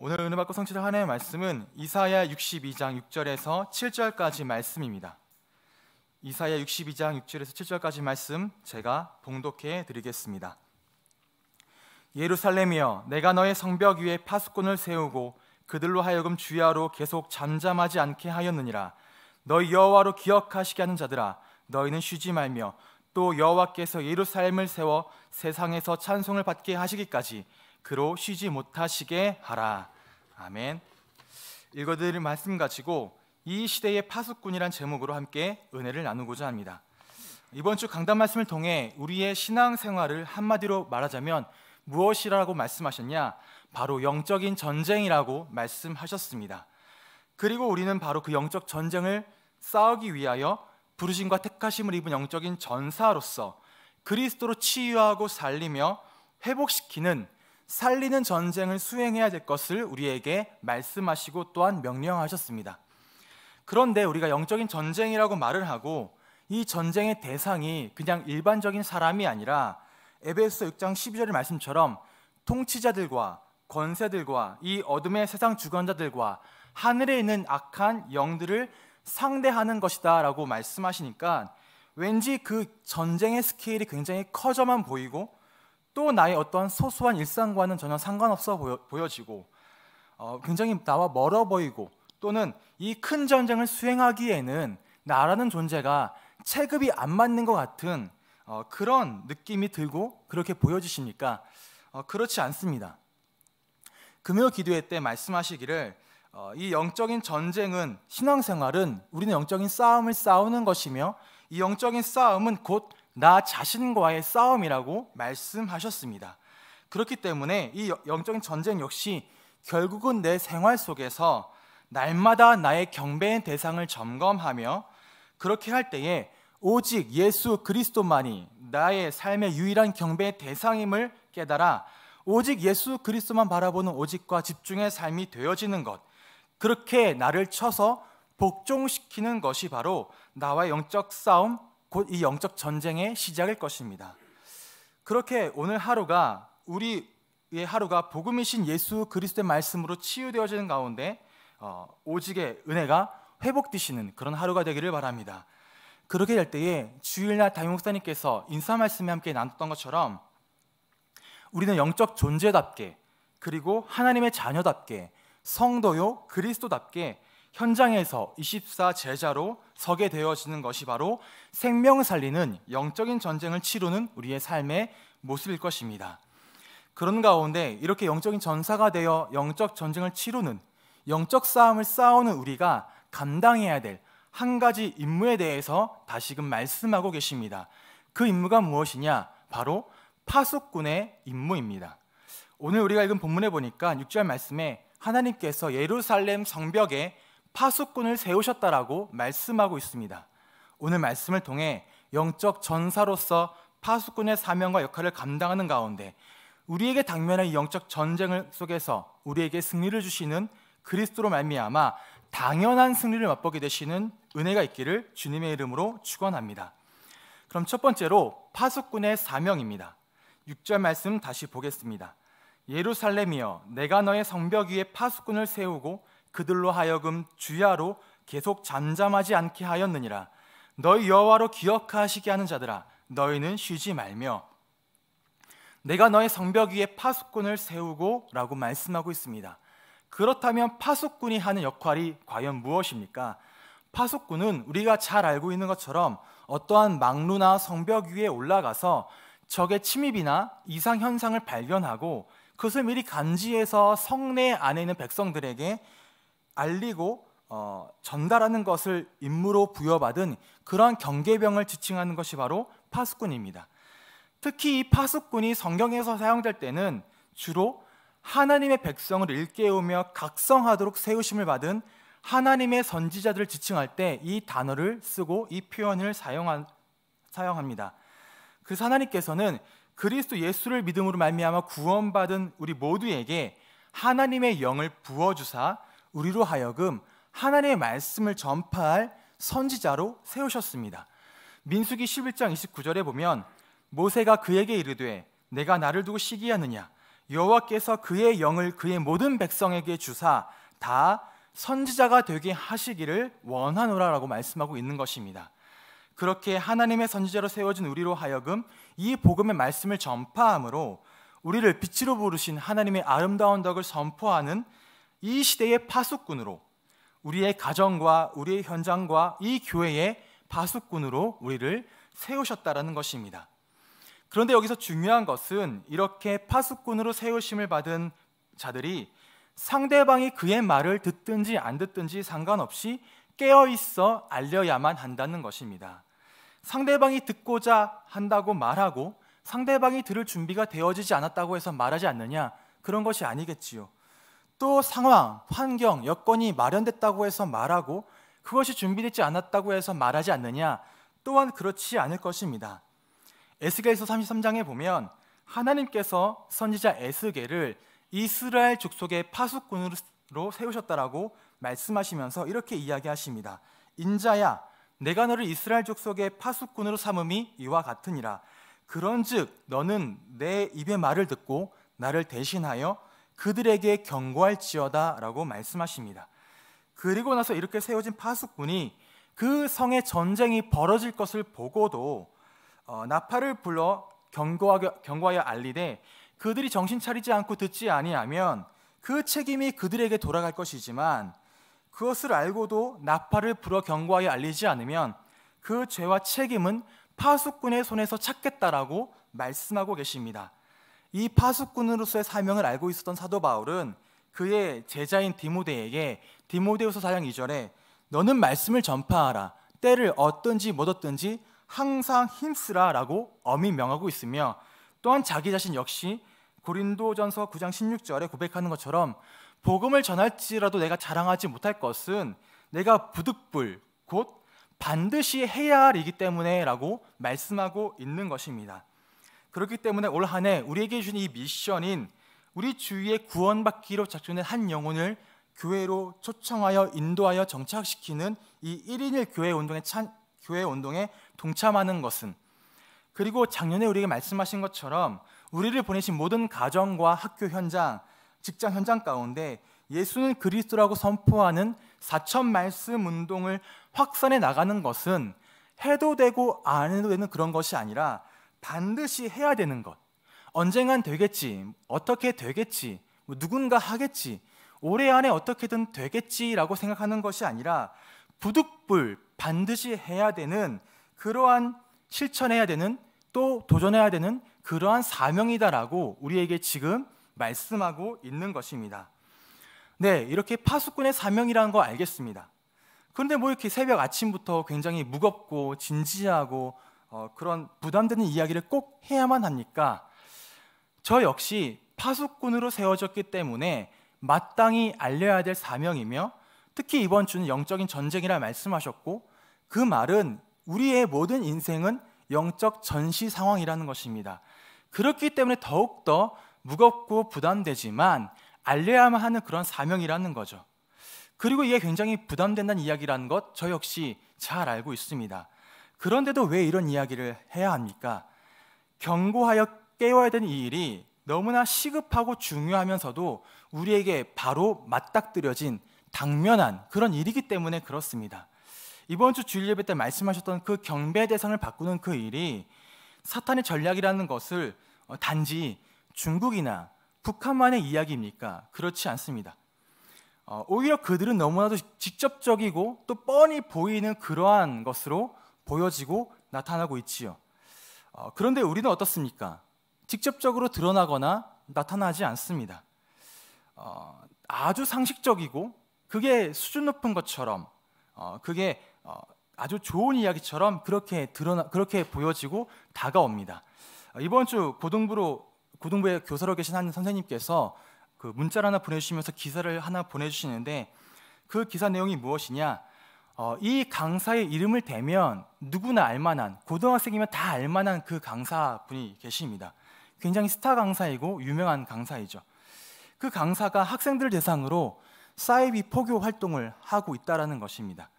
오늘 은혜 받고 성취될 하나님의 말씀은 이사야 62장 6절에서 7절까지 말씀입니다. 이사야 62장 6절에서 7절까지 말씀 제가 봉독해 드리겠습니다. 예루살렘이여 내가 너의 성벽 위에 파수꾼을 세우고 그들로 하여금 주야로 계속 잠잠하지 않게 하였느니라 너희 여호와로 기억하시게 하는 자들아 너희는 쉬지 말며 또 여호와께서 예루살렘을 세워 세상에서 찬송을 받게 하시기까지 그로 쉬지 못하시게 하라. 아멘. 읽어드릴 말씀 가지고 이 시대의 파수꾼이란 제목으로 함께 은혜를 나누고자 합니다. 이번 주 강단 말씀을 통해 우리의 신앙 생활을 한마디로 말하자면 무엇이라고 말씀하셨냐? 바로 영적인 전쟁이라고 말씀하셨습니다. 그리고 우리는 바로 그 영적 전쟁을 싸우기 위하여 부르심과 택하심을 입은 영적인 전사로서 그리스도로 치유하고 살리며 회복시키는 살리는 전쟁을 수행해야 될 것을 우리에게 말씀하시고 또한 명령하셨습니다. 그런데 우리가 영적인 전쟁이라고 말을 하고 이 전쟁의 대상이 그냥 일반적인 사람이 아니라 에베소 6장 12절의 말씀처럼 통치자들과 권세들과 이 어둠의 세상 주관자들과 하늘에 있는 악한 영들을 상대하는 것이다라고 말씀하시니까 왠지 그 전쟁의 스케일이 굉장히 커져만 보이고 또 나의 어떠한 소소한 일상과는 전혀 상관없어 보여, 지고 어, 굉장히 나와 멀어 보이고 또는 이 큰 전쟁을 수행하기에는 나라는 존재가 체급이 안 맞는 것 같은 어, 그런 느낌이 들고 그렇게 보여지십니까? 어, 그렇지 않습니다. 금요 기도회 때 말씀하시기를 어, 이 영적인 전쟁은 신앙생활은 우리는 영적인 싸움을 싸우는 것이며 이 영적인 싸움은 곧나 자신과의 싸움이라고 말씀하셨습니다. 그렇기 때문에 이 영적인 전쟁 역시 결국은 내 생활 속에서 날마다 나의 경배의 대상을 점검하며 그렇게 할 때에 오직 예수 그리스도만이 나의 삶의 유일한 경배의 대상임을 깨달아 오직 예수 그리스도만 바라보는 오직과 집중의 삶이 되어지는 것 그렇게 나를 쳐서 복종시키는 것이 바로 나와 영적 싸움 곧이 영적 전쟁의 시작일 것입니다. 그렇게 오늘 하루가 우리의 하루가 복음이신 예수 그리스도의 말씀으로 치유되어지는 가운데 어, 오직의 은혜가 회복되시는 그런 하루가 되기를 바랍니다. 그렇게 될 때에 주일날 담임 목사님께서 인사 말씀에 함께 나눴던 것처럼 우리는 영적 존재답게 그리고 하나님의 자녀답게 성도요 그리스도답게 현장에서 24 제자로 서게 되어지는 것이 바로 생명 살리는 영적인 전쟁을 치르는 우리의 삶의 모습일 것입니다. 그런 가운데 이렇게 영적인 전사가 되어 영적 전쟁을 치르는 영적 싸움을 싸우는 우리가 감당해야 될 한 가지 임무에 대해서 다시금 말씀하고 계십니다. 그 임무가 무엇이냐? 바로 파수꾼의 임무입니다. 오늘 우리가 읽은 본문에 보니까 6절 말씀에 하나님께서 예루살렘 성벽에 파수꾼을 세우셨다라고 말씀하고 있습니다. 오늘 말씀을 통해 영적 전사로서 파수꾼의 사명과 역할을 감당하는 가운데 우리에게 당면한 영적 전쟁 속에서 우리에게 승리를 주시는 그리스도로 말미암아 당연한 승리를 맛보게 되시는 은혜가 있기를 주님의 이름으로 축원합니다. 그럼 첫 번째로 파수꾼의 사명입니다. 6절 말씀 다시 보겠습니다. 예루살렘이여 내가 너의 성벽 위에 파수꾼을 세우고 그들로 하여금 주야로 계속 잠잠하지 않게 하였느니라 너희 여호와로 기억하시게 하는 자들아 너희는 쉬지 말며 내가 너의 성벽 위에 파수꾼을 세우고라고 말씀하고 있습니다. 그렇다면 파수꾼이 하는 역할이 과연 무엇입니까? 파수꾼은 우리가 잘 알고 있는 것처럼 어떠한 망루나 성벽 위에 올라가서 적의 침입이나 이상 현상을 발견하고 그것을 미리 간지해서 성내 안에 있는 백성들에게 알리고 어, 전달하는 것을 임무로 부여받은 그러한 경계병을 지칭하는 것이 바로 파수꾼입니다. 특히 이 파수꾼이 성경에서 사용될 때는 주로 하나님의 백성을 일깨우며 각성하도록 세우심을 받은 하나님의 선지자들을 지칭할 때 이 단어를 쓰고 이 표현을 사용한, 사용합니다. 그 하나님께서는 그리스도 예수를 믿음으로 말미암아 구원받은 우리 모두에게 하나님의 영을 부어 주사 우리로 하여금 하나님의 말씀을 전파할 선지자로 세우셨습니다. 민수기 11장 29절에 보면 모세가 그에게 이르되 내가 나를 두고 시기하느냐 여호와께서 그의 영을 그의 모든 백성에게 주사 다 선지자가 되게 하시기를 원하노라라고 말씀하고 있는 것입니다. 그렇게 하나님의 선지자로 세워진 우리로 하여금 이 복음의 말씀을 전파함으로 우리를 빛으로 부르신 하나님의 아름다운 덕을 선포하는 이 시대의 파수꾼으로 우리의 가정과 우리의 현장과 이 교회의 파수꾼으로 우리를 세우셨다라는 것입니다. 그런데 여기서 중요한 것은 이렇게 파수꾼으로 세우심을 받은 자들이 상대방이 그의 말을 듣든지 안 듣든지 상관없이 깨어 있어 알려야만 한다는 것입니다. 상대방이 듣고자 한다고 말하고 상대방이 들을 준비가 되어지지 않았다고 해서 말하지 않느냐 그런 것이 아니겠지요. 또 상황, 환경, 여건이 마련됐다고 해서 말하고 그것이 준비되지 않았다고 해서 말하지 않느냐 또한 그렇지 않을 것입니다. 에스겔서 33장에 보면 하나님께서 선지자 에스겔을 이스라엘 족속의 파수꾼으로 세우셨다라고 말씀하시면서 이렇게 이야기하십니다. 인자야 내가 너를 이스라엘 족속의 파수꾼으로 삼음이 이와 같으니라. 그런즉 너는 내 입의 말을 듣고 나를 대신하여 그들에게 경고할지어다라고 말씀하십니다. 그리고 나서 이렇게 세워진 파수꾼이 그 성의 전쟁이 벌어질 것을 보고도 어, 나팔을 불러 경고하여, 경고하여 알리되 그들이 정신 차리지 않고 듣지 아니하면 그 책임이 그들에게 돌아갈 것이지만 그것을 알고도 나팔을 불어 경고하여 알리지 않으면 그 죄와 책임은 파수꾼의 손에서 찾겠다라고 말씀하고 계십니다. 이 파수꾼으로서의 사명을 알고 있었던 사도 바울은 그의 제자인 디모데에게 디모데후서 4장 2절에 너는 말씀을 전파하라 때를 얻든지 못 얻든지 항상 힘쓰라라고 엄히 명하고 있으며 또한 자기 자신 역시 고린도전서 9장 16절에 고백하는 것처럼 복음을 전할지라도 내가 자랑하지 못할 것은 내가 부득불 곧 반드시 해야 할이기 때문에라고 말씀하고 있는 것입니다. 그렇기 때문에 올 한해 우리에게 주신 이 미션인 우리 주위에 구원받기로 작전된 한 영혼을 교회로 초청하여 인도하여 정착시키는 이 1인 일 교회 운동에 찬, 교회 운동에 동참하는 것은 그리고 작년에 우리에게 말씀하신 것처럼 우리를 보내신 모든 가정과 학교 현장, 직장 현장 가운데 예수는 그리스도라고 선포하는 사천 말씀 운동을 확산해 나가는 것은 해도 되고 안 해도 되는 그런 것이 아니라 반드시 해야 되는 것. 언젠간 되겠지. 어떻게 되겠지. 뭐 누군가 하겠지. 올해 안에 어떻게든 되겠지라고 생각하는 것이 아니라 부득불 반드시 해야 되는 그러한 실천해야 되는 또 도전해야 되는 그러한 사명이다라고 우리에게 지금 말씀하고 있는 것입니다. 네, 이렇게 파수꾼의 사명이라는 거 알겠습니다. 그런데 뭐 이렇게 새벽 아침부터 굉장히 무겁고 진지하고 어, 그런 부담되는 이야기를 꼭 해야만 합니까? 저 역시 파수꾼으로 세워졌기 때문에 마땅히 알려야 될 사명이며 특히 이번 주는 영적인 전쟁이라 말씀하셨고 그 말은 우리의 모든 인생은 영적 전시 상황이라는 것입니다. 그렇기 때문에 더욱더 무겁고 부담되지만 알려야만 하는 그런 사명이라는 거죠. 그리고 이게 굉장히 부담된다는 이야기라는 것 저 역시 잘 알고 있습니다. 그런데도 왜 이런 이야기를 해야 합니까? 경고하여 깨워야 되는 이 일이 너무나 시급하고 중요하면서도 우리에게 바로 맞닥뜨려진 당면한 그런 일이기 때문에 그렇습니다. 이번 주 주일 예배 때 말씀하셨던 그 경배 대상을 바꾸는 그 일이 사탄의 전략이라는 것을 어, 단지 중국이나 북한만의 이야기입니까? 그렇지 않습니다. 어, 오히려 그들은 너무나도 직접적이고 또 뻔히 보이는 그러한 것으로 보여지고 나타나고 있지요. 어, 그런데 우리는 어떻습니까? 직접적으로 드러나거나 나타나지 않습니다. 어, 아주 상식적이고 그게 수준 높은 것처럼 어, 그게 어, 아주 좋은 이야기처럼 그렇게 드러나 그렇게 보여지고 다가옵니다. 어, 이번 주 고등부로 고등부의 교사로 계신 한 선생님께서 그 문자를 하나 보내주시면서 기사를 하나 보내주시는데 그 기사 내용이 무엇이냐? 어, 이 강사의 이름을 대면 누구나 알만한 고등학생이면 다 알만한 그 강사분이 계십니다. 굉장히 스타 강사이고 유명한 강사이죠. 그 강사가 학생들 대상으로 사이비 포교 활동을 하고 있다라는 것입니다.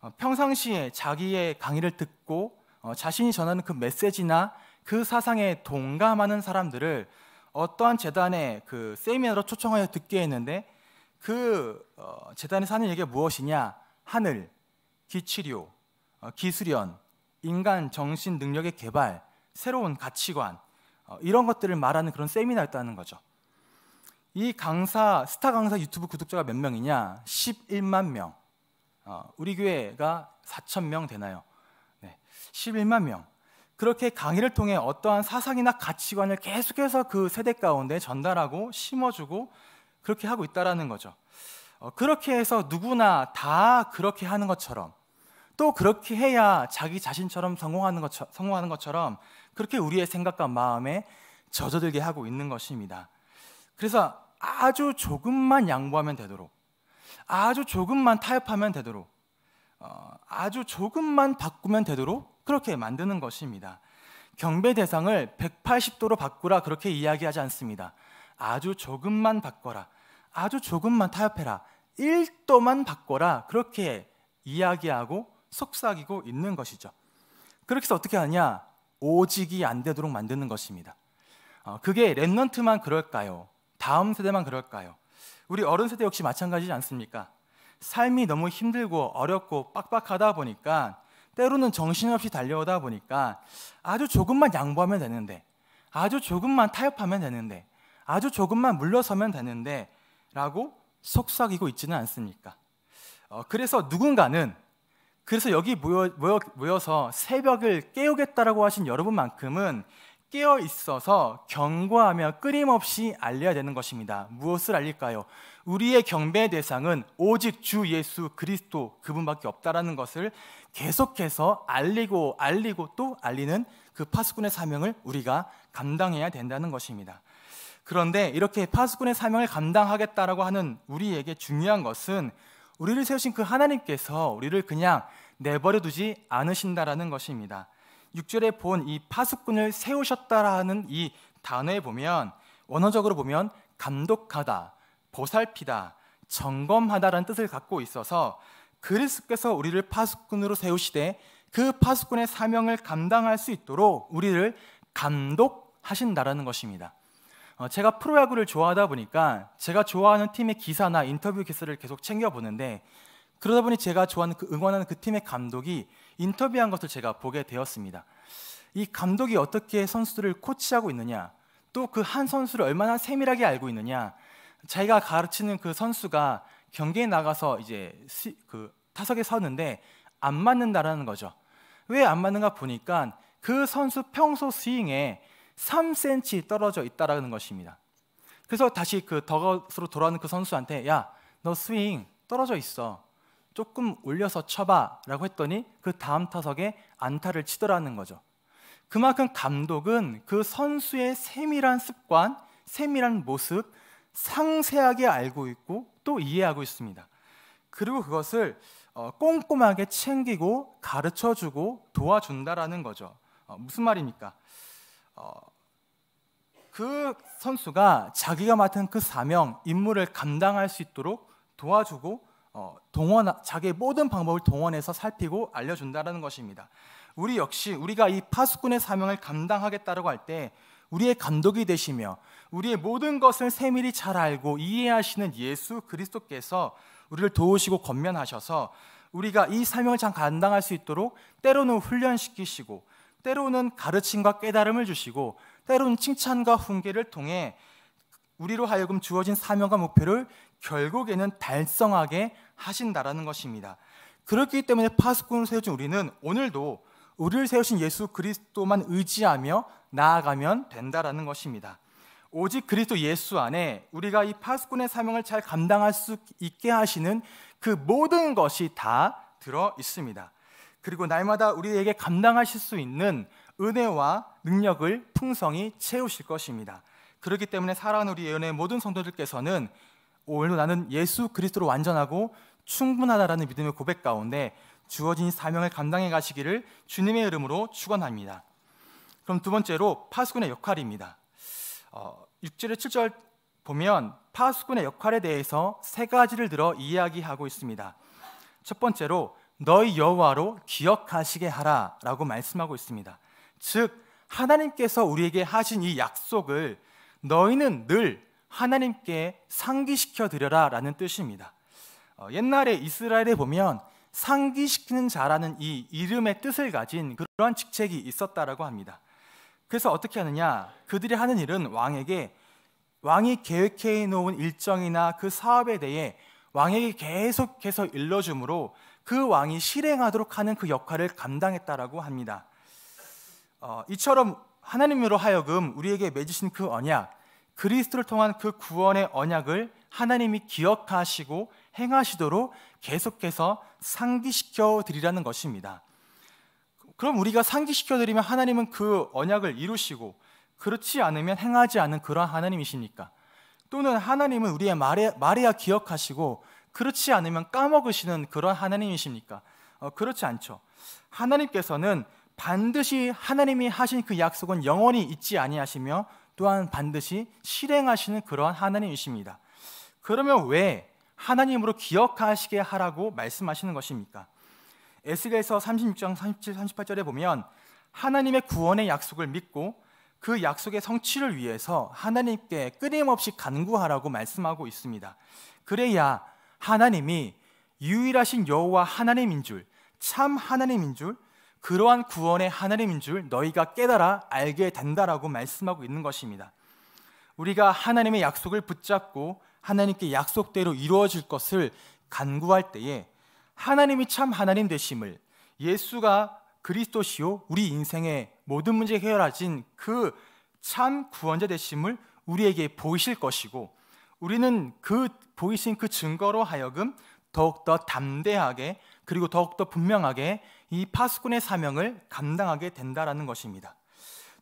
어, 평상시에 자기의 강의를 듣고 어, 자신이 전하는 그 메시지나 그 사상에 동감하는 사람들을 어떠한 재단의 그 세미나로 초청하여 듣게 했는데 그 어, 재단에사는 얘기가 무엇이냐 하늘, 기치료, 어, 기술련 인간 정신 능력의 개발, 새로운 가치관 어, 이런 것들을 말하는 그런 세미나였다는 거죠. 이 강사 스타 강사 유튜브 구독자가 몇 명이냐? 11만 명. 어, 우리 교회가 4천 명 되나요? 네, 11만 명. 그렇게 강의를 통해 어떠한 사상이나 가치관을 계속해서 그 세대 가운데 전달하고 심어주고 그렇게 하고 있다라는 거죠. 어, 그렇게 해서 누구나 다 그렇게 하는 것처럼 또 그렇게 해야 자기 자신처럼 성공하는, 것처, 성공하는 것처럼 그렇게 우리의 생각과 마음에 젖어들게 하고 있는 것입니다. 그래서 아주 조금만 양보하면 되도록 아주 조금만 타협하면 되도록 어, 아주 조금만 바꾸면 되도록 그렇게 만드는 것입니다. 경배 대상을 180도로 바꾸라 그렇게 이야기하지 않습니다. 아주 조금만 바꿔라. 아주 조금만 타협해라. 1도만 바꿔라 그렇게 이야기하고 속삭이고 있는 것이죠. 그렇게 해서 어떻게 하냐? 오직이 안 되도록 만드는 것입니다. 어, 그게 랩넌트만 그럴까요? 다음 세대만 그럴까요? 우리 어른 세대 역시 마찬가지지 않습니까? 삶이 너무 힘들고 어렵고 빡빡하다 보니까 때로는 정신없이 달려오다 보니까 아주 조금만 양보하면 되는데 아주 조금만 타협하면 되는데 아주 조금만 물러서면 되는데 라고 속삭이고 있지는 않습니까? 어, 그래서 누군가는 그래서 여기 모여, 모여, 서 새벽을 깨우겠다라고 하신 여러분만큼은 깨어 있어서 경고하며 끊임없이 알려야 되는 것입니다. 무엇을 알릴까요? 우리의 경배 대상은 오직 주 예수 그리스도 그분밖에 없다라는 것을 계속해서 알리고 알리고 또 알리는 그 파수꾼의 사명을 우리가 감당해야 된다는 것입니다. 그런데 이렇게 파수꾼의 사명을 감당하겠다라고 하는 우리에게 중요한 것은 우리를 세우신 그 하나님께서 우리를 그냥 내버려 두지 않으신다라는 것입니다. 6절에 본 이 파수꾼을 세우셨다라는 이 단어에 보면 원어적으로 보면 감독하다, 보살피다, 점검하다라는 뜻을 갖고 있어서 그리스께서 우리를 파수꾼으로 세우시되 그 파수꾼의 사명을 감당할 수 있도록 우리를 감독하신다라는 것입니다. 어, 제가 프로야구를 좋아하다 보니까 제가 좋아하는 팀의 기사나 인터뷰 기사를 계속 챙겨보는데 그러다 보니 제가 좋아하는 그 응원하는 그 팀의 감독이 인터뷰한 것을 제가 보게 되었습니다. 이 감독이 어떻게 선수들을 코치하고 있느냐, 또 그 한 선수를 얼마나 세밀하게 알고 있느냐, 자기가 가르치는 그 선수가 경기에 나가서 이제 시, 그 타석에 서는데 안 맞는다라는 거죠. 왜 안 맞는가 보니까 그 선수 평소 스윙에 3cm 떨어져 있다라는 것입니다. 그래서 다시 그 덕으로 돌아오는 그 선수한테 야, 너 스윙 떨어져 있어. 조금 올려서 쳐봐라고 했더니 그 다음 타석에 안타를 치더라는 거죠. 그만큼 감독은 그 선수의 세밀한 습관, 세밀한 모습 상세하게 알고 있고 또 이해하고 있습니다. 그리고 그것을 어, 꼼꼼하게 챙기고 가르쳐 주고 도와준다라는 거죠. 어, 무슨 말입니까? 어, 그 선수가 자기가 맡은 그 사명, 임무를 감당할 수 있도록 도와주고 어, 동원 자기의 모든 방법을 동원해서 살피고 알려준다라는 것입니다. 우리 역시 우리가 이 파수꾼의 사명을 감당하겠다라고 할 때 우리의 감독이 되시며 우리의 모든 것을 세밀히 잘 알고 이해하시는 예수 그리스도께서 우리를 도우시고 권면하셔서 우리가 이 사명을 잘 감당할 수 있도록 때로는 훈련시키시고 때로는 가르침과 깨달음을 주시고 때로는 칭찬과 훈계를 통해 우리로 하여금 주어진 사명과 목표를 결국에는 달성하게 하신다라는 것입니다. 그렇기 때문에 파수꾼을 세우신 우리는 오늘도 우리를 세우신 예수 그리스도만 의지하며 나아가면 된다라는 것입니다. 오직 그리스도 예수 안에 우리가 이 파수꾼의 사명을 잘 감당할 수 있게 하시는 그 모든 것이 다 들어 있습니다. 그리고 날마다 우리에게 감당하실 수 있는 은혜와 능력을 풍성히 채우실 것입니다. 그렇기 때문에 사랑하 우리 예언의 모든 성도들께서는 오늘도 나는 예수 그리스도로 완전하고 충분하다라는 믿음의 고백 가운데 주어진 사명을 감당해 가시기를 주님의 이름으로 축원합니다. 그럼 두 번째로 파수꾼의 역할입니다. 어, 6절에 7절 보면 파수꾼의 역할에 대해서 세 가지를 들어 이야기하고 있습니다. 첫 번째로 너희 여호와로 기억하시게 하라라고 말씀하고 있습니다. 즉 하나님께서 우리에게 하신 이 약속을 너희는 늘 하나님께 상기시켜 드려라라는 뜻입니다. 어, 옛날에 이스라엘에 보면 상기시키는 자라는 이 이름의 뜻을 가진 그러한 직책이 있었다라고 합니다. 그래서 어떻게 하느냐? 그들이 하는 일은 왕에게 왕이 계획해 놓은 일정이나 그 사업에 대해 왕에게 계속해서 일러줌으로 그 왕이 실행하도록 하는 그 역할을 감당했다라고 합니다. 어, 이처럼 하나님으로 하여금 우리에게 맺으신 그 언약, 그리스도를 통한 그 구원의 언약을 하나님이 기억하시고 행하시도록 계속해서 상기시켜 드리라는 것입니다. 그럼 우리가 상기시켜 드리면 하나님은 그 언약을 이루시고 그렇지 않으면 행하지 않은 그러한 하나님이십니까? 또는 하나님은 우리의 말에, 말해야 기억하시고 그렇지 않으면 까먹으시는 그런 하나님이십니까? 어, 그렇지 않죠. 하나님께서는 반드시 하나님이 하신 그 약속은 영원히 잊지 아니하시며 또한 반드시 실행하시는 그러한 하나님이십니다. 그러면 왜 하나님으로 기억하시게 하라고 말씀하시는 것입니까? 에스겔서 36장 37, 38절에 보면 하나님의 구원의 약속을 믿고 그 약속의 성취를 위해서 하나님께 끊임없이 간구하라고 말씀하고 있습니다. 그래야 하나님이 유일하신 여호와 하나님인 줄, 참 하나님인 줄, 그러한 구원의 하나님인 줄 너희가 깨달아 알게 된다라고 말씀하고 있는 것입니다. 우리가 하나님의 약속을 붙잡고 하나님께 약속대로 이루어질 것을 간구할 때에 하나님이 참 하나님 되심을 예수가 그리스도시요 우리 인생의 모든 문제 해결하신 그참 구원자 되심을 우리에게 보이실 것이고 우리는 그 보이신 그 증거로 하여금 더욱더 담대하게 그리고 더욱더 분명하게 이 파수꾼의 사명을 감당하게 된다라는 것입니다.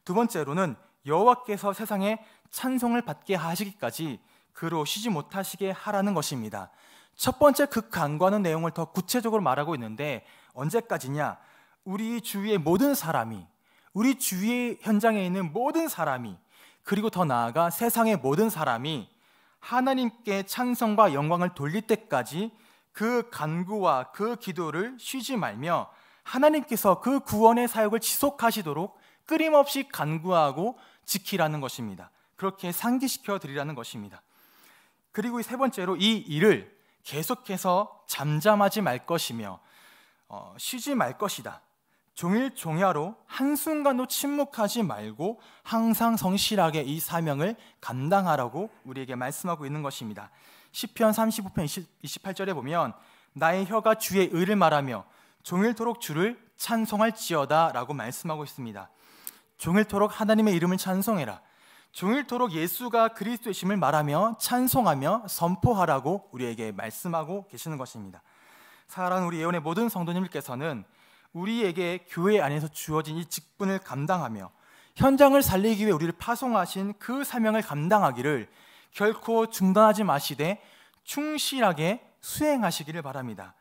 두 번째로는 여호와께서 세상에 찬송을 받게 하시기까지 그로 쉬지 못하시게 하라는 것입니다. 첫 번째 극강과는 그 내용을 더 구체적으로 말하고 있는데 언제까지냐? 우리 주위의 모든 사람이 우리 주위 현장에 있는 모든 사람이 그리고 더 나아가 세상의 모든 사람이 하나님께 찬성과 영광을 돌릴 때까지 그 간구와 그 기도를 쉬지 말며 하나님께서 그 구원의 사역을 지속하시도록 끊임없이 간구하고 지키라는 것입니다. 그렇게 상기시켜 드리라는 것입니다. 그리고 세 번째로 이 일을 계속해서 잠잠하지 말 것이며 어, 쉬지 말 것이다. 종일종야로 한순간도 침묵하지 말고 항상 성실하게 이 사명을 감당하라고 우리에게 말씀하고 있는 것입니다. 시편 35편 2 8절에 보면 나의 혀가 주의 의를 말하며 종일토록 주를 찬송할지어다라고 말씀하고 있습니다. 종일토록 하나님의 이름을 찬송해라. 종일토록 예수가 그리스도이심을 말하며 찬송하며 선포하라고 우리에게 말씀하고 계시는 것입니다. 사랑 우리 예언의 모든 성도님께서는 우리에게 교회 안에서 주어진 이 직분을 감당하며 현장을 살리기 위해 우리를 파송하신 그 사명을 감당하기를 결코 중단하지 마시되 충실하게 수행하시기를 바랍니다.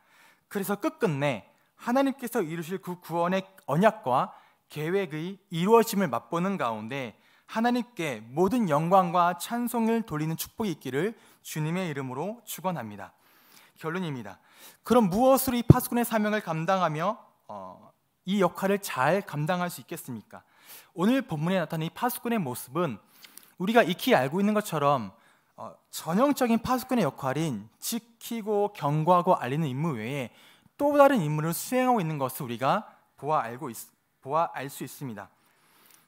그래서 끝끝내 하나님께서 이루실 그 구원의 언약과 계획의 이루어짐을 맛보는 가운데 하나님께 모든 영광과 찬송을 돌리는 축복이 있기를 주님의 이름으로 축원합니다. 결론입니다. 그럼 무엇으로 이 파수꾼의 사명을 감당하며 어, 이 역할을 잘 감당할 수 있겠습니까? 오늘 본문에 나타난 이 파수꾼의 모습은 우리가 익히 알고 있는 것처럼 어, 전형적인 파수꾼의 역할인 지키고 경고하고 알리는 임무 외에 또 다른 임무를 수행하고 있는 것을 우리가 보아 알고 있, 보아 알 수 있습니다.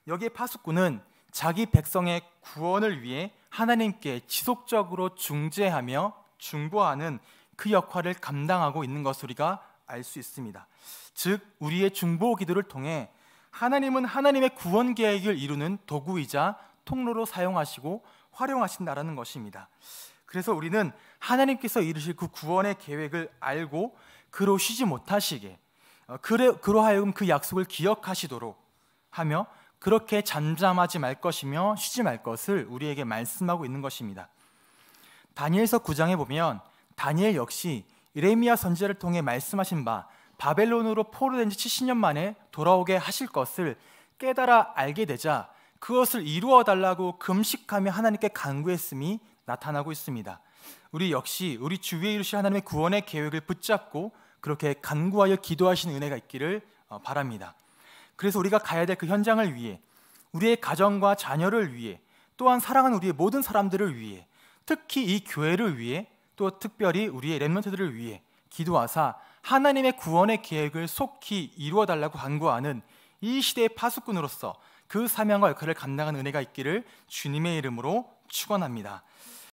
여기에 파수꾼은 자기 백성의 구원을 위해 하나님께 지속적으로 중재하며 중보하는 그 역할을 감당하고 있는 것을 우리가 알수 있습니다. 즉 우리의 중보 기도를 통해 하나님은 하나님의 구원 계획을 이루는 도구이자 통로로 사용하시고 활용하신다라는 것입니다. 그래서 우리는 하나님께서 이루실 그 구원의 계획을 알고 그로 쉬지 못하시게 어, 그래, 그로하여금 그 약속을 기억하시도록 하며 그렇게 잠잠하지 말 것이며 쉬지 말 것을 우리에게 말씀하고 있는 것입니다. 다니엘서 9장에 보면 다니엘 역시 이레미야 선지자를 통해 말씀하신 바 바벨론으로 포로된 지 70년 만에 돌아오게 하실 것을 깨달아 알게 되자 그것을 이루어 달라고 금식하며 하나님께 간구했음이 나타나고 있습니다. 우리 역시 우리 주위에 이루실 하나님의 구원의 계획을 붙잡고 그렇게 간구하여 기도하시는 은혜가 있기를 어, 바랍니다. 그래서 우리가 가야 될 그 현장을 위해 우리의 가정과 자녀를 위해 또한 사랑하는 우리의 모든 사람들을 위해 특히 이 교회를 위해 또 특별히 우리의 렘넌트들을 위해 기도하사 하나님의 구원의 계획을 속히 이루어 달라고 간구하는 이 시대의 파수꾼으로서 그 사명과 역할을 감당하는 은혜가 있기를 주님의 이름으로 축원합니다.